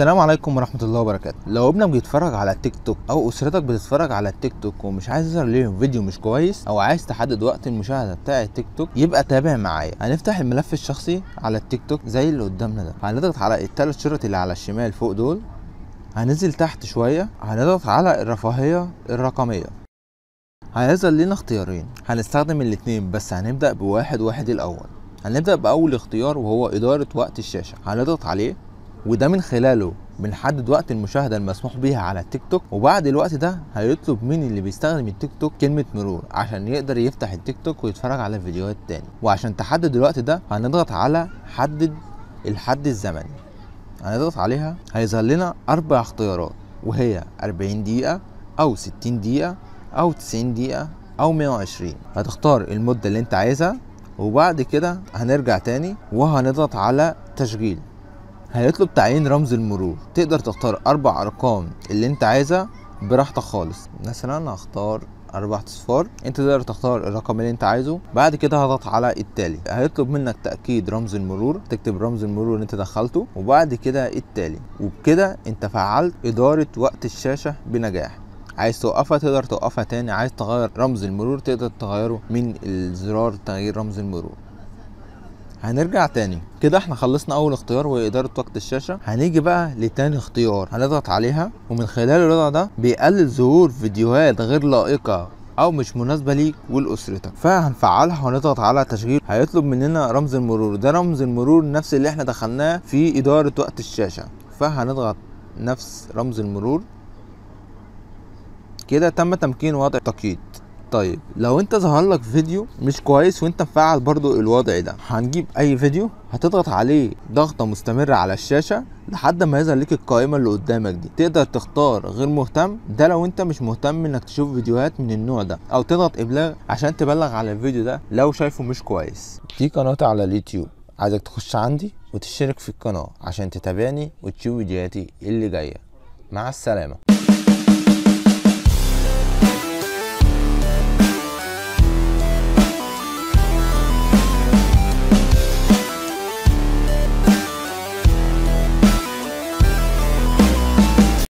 السلام عليكم ورحمة الله وبركاته لو ابنك بيتفرج على التيك توك او اسرتك بتتفرج على التيك توك ومش عايز يظهر ليهم فيديو مش كويس او عايز تحدد وقت المشاهدة بتاع التيك توك يبقى تابع معايا هنفتح الملف الشخصي على التيك توك زي اللي قدامنا ده هنضغط على التلات شرط اللي على الشمال فوق دول هننزل تحت شوية هنضغط على الرفاهية الرقمية هيظهر لنا اختيارين هنستخدم الاتنين بس هنبدأ بواحد واحد الأول هنبدأ بأول اختيار وهو إدارة وقت الشاشة هنضغط عليه وده من خلاله بنحدد وقت المشاهده المسموح بيها على التيك توك وبعد الوقت ده هيطلب من اللي بيستخدم التيك توك كلمه مرور عشان يقدر يفتح التيك توك ويتفرج على فيديوهات تاني وعشان تحدد الوقت ده هنضغط على حدد الحد الزمني هنضغط عليها هيظهر لنا اربع اختيارات وهي 40 دقيقه او 60 دقيقه او 90 دقيقه او 120 هتختار المده اللي انت عايزها وبعد كده هنرجع تاني وهنضغط على تشغيل هيطلب تعيين رمز المرور تقدر تختار اربع ارقام اللي انت عايزها براحتك خالص مثلا هختار اربع اصفار انت تقدر تختار الرقم اللي انت عايزه بعد كده هضغط على التالي هيطلب منك تاكيد رمز المرور تكتب رمز المرور اللي انت دخلته وبعد كده التالي وبكده انت فعلت اداره وقت الشاشه بنجاح عايز توقفها تقدر توقفها تاني عايز تغير رمز المرور تقدر تغيره من الزرار تغيير رمز المرور هنرجع تاني كده احنا خلصنا اول اختيار وهي اداره طاقه الشاشه هنيجي بقى لتاني اختيار هنضغط عليها ومن خلال الوضع ده بيقلل ظهور فيديوهات غير لائقه او مش مناسبه ليك ولاسرتك فهنفعلها ونضغط على تشغيل هيطلب مننا رمز المرور ده رمز المرور نفس اللي احنا دخلناه في اداره وقت الشاشه فهنضغط نفس رمز المرور كده تم تمكين وضع التقييد طيب لو انت ظهر لك فيديو مش كويس وانت مفعل برضو الوضع ده هنجيب اي فيديو هتضغط عليه ضغطه مستمره على الشاشه لحد ما يظهر لك القائمه اللي قدامك دي تقدر تختار غير مهتم ده لو انت مش مهتم انك تشوف فيديوهات من النوع ده او تضغط ابلاغ عشان تبلغ على الفيديو ده لو شايفه مش كويس دي قناتي على اليوتيوب عايزك تخش عندي وتشترك في القناه عشان تتابعني وتشوف فيديوهاتي اللي جايه مع السلامه